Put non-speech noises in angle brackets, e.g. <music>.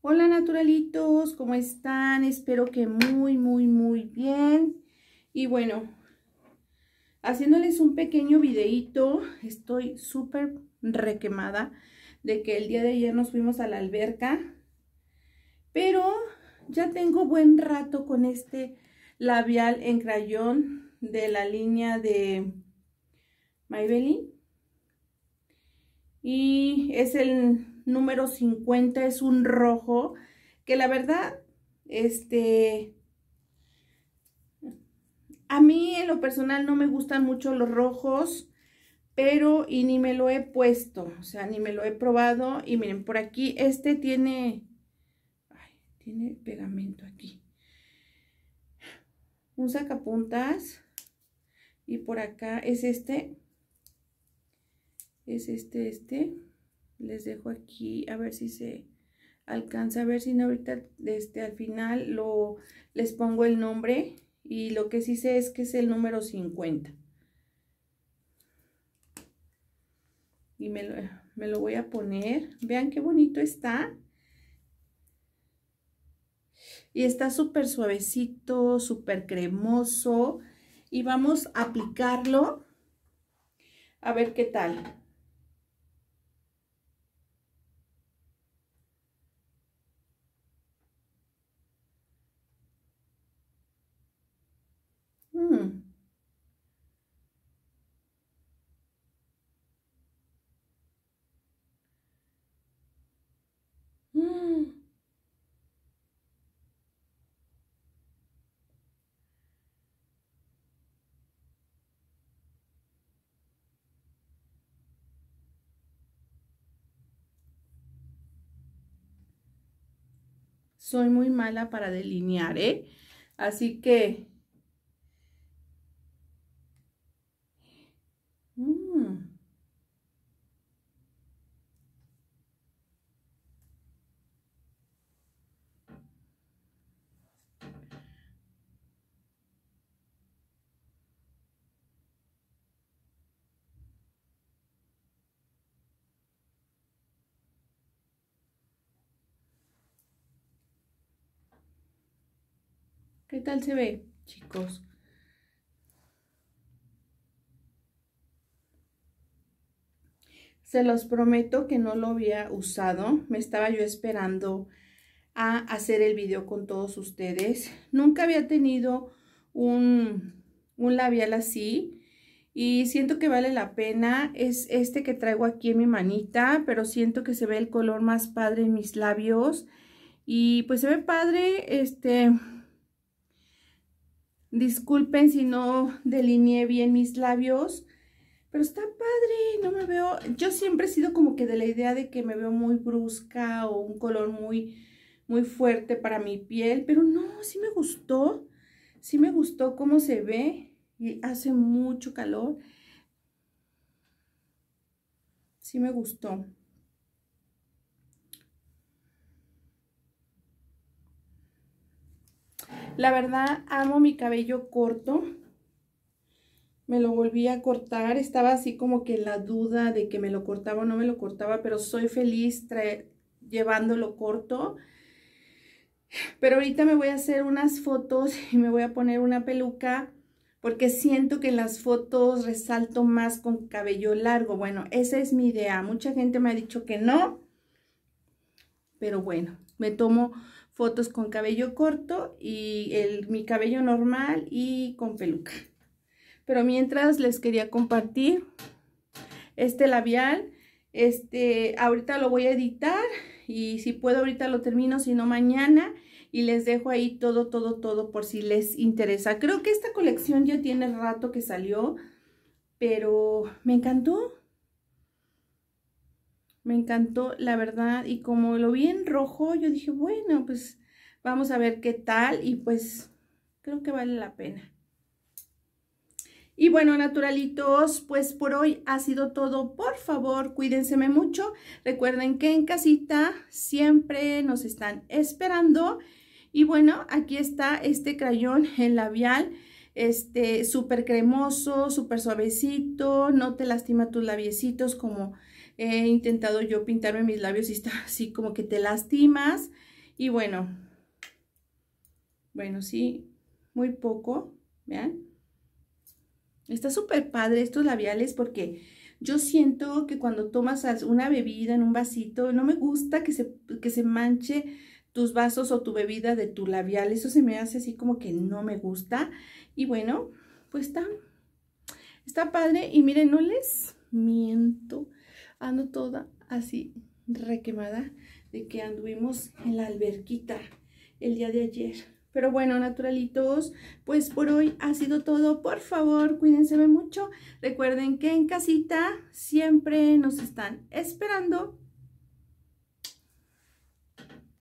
Hola naturalitos, ¿cómo están? Espero que muy, muy, muy bien. Y bueno, haciéndoles un pequeño videíto, estoy súper requemada de que el día de ayer nos fuimos a la alberca, pero ya tengo buen rato con este labial en crayón de la línea de Maybelline. Y es el número 50 es un rojo que la verdad, este, a mí en lo personal no me gustan mucho los rojos, pero y ni me lo he puesto, o sea, ni me lo he probado. Y miren, por aquí este tiene, tiene pegamento aquí. Un sacapuntas y por acá es este, es este, este les dejo aquí a ver si se alcanza a ver si no ahorita este, al final lo, les pongo el nombre y lo que sí sé es que es el número 50 y me lo, me lo voy a poner vean qué bonito está y está súper suavecito súper cremoso y vamos a aplicarlo a ver qué tal Soy muy mala para delinear, ¿eh? Así que ¿Qué tal se ve, chicos? Se los prometo que no lo había usado. Me estaba yo esperando a hacer el video con todos ustedes. Nunca había tenido un, un labial así. Y siento que vale la pena. Es este que traigo aquí en mi manita. Pero siento que se ve el color más padre en mis labios. Y pues se ve padre. Este Disculpen si no delineé bien mis labios, pero está padre, no me veo... Yo siempre he sido como que de la idea de que me veo muy brusca o un color muy, muy fuerte para mi piel, pero no, sí me gustó, sí me gustó cómo se ve y hace mucho calor. Sí me gustó. La verdad, amo mi cabello corto. Me lo volví a cortar. Estaba así como que la duda de que me lo cortaba o no me lo cortaba, pero soy feliz llevándolo corto. Pero ahorita me voy a hacer unas fotos y me voy a poner una peluca porque siento que en las fotos resalto más con cabello largo. Bueno, esa es mi idea. Mucha gente me ha dicho que no, pero bueno, me tomo fotos con cabello corto y mi cabello normal y con peluca. Pero mientras les quería compartir este labial. Este, ahorita lo voy a editar y si puedo ahorita lo termino, si no mañana. Y les dejo ahí todo, todo, todo por si les interesa. Creo que esta colección ya tiene rato que salió, pero me encantó. Me encantó, la verdad. Y como lo vi en rojo, yo dije, bueno, pues vamos a ver qué tal. Y pues creo que vale la pena. Y bueno, naturalitos, pues por hoy ha sido todo. Por favor, cuídense mucho. Recuerden que en casita siempre nos están esperando. Y bueno, aquí está este crayón en labial, este súper cremoso, súper suavecito, no te lastima tus labiecitos como he intentado yo pintarme mis labios y está <laughs> así como que te lastimas. Y bueno, bueno, sí, muy poco, vean. Está súper padre estos labiales porque yo siento que cuando tomas una bebida en un vasito, no me gusta que se, se manche tus vasos o tu bebida de tu labial. Eso se me hace así como que no me gusta. Y bueno, pues está, está padre. Y miren, no les miento. Ando toda así requemada de que anduvimos en la alberquita el día de ayer. Pero bueno, naturalitos, pues por hoy ha sido todo. Por favor, cuídense mucho. Recuerden que en casita siempre nos están esperando.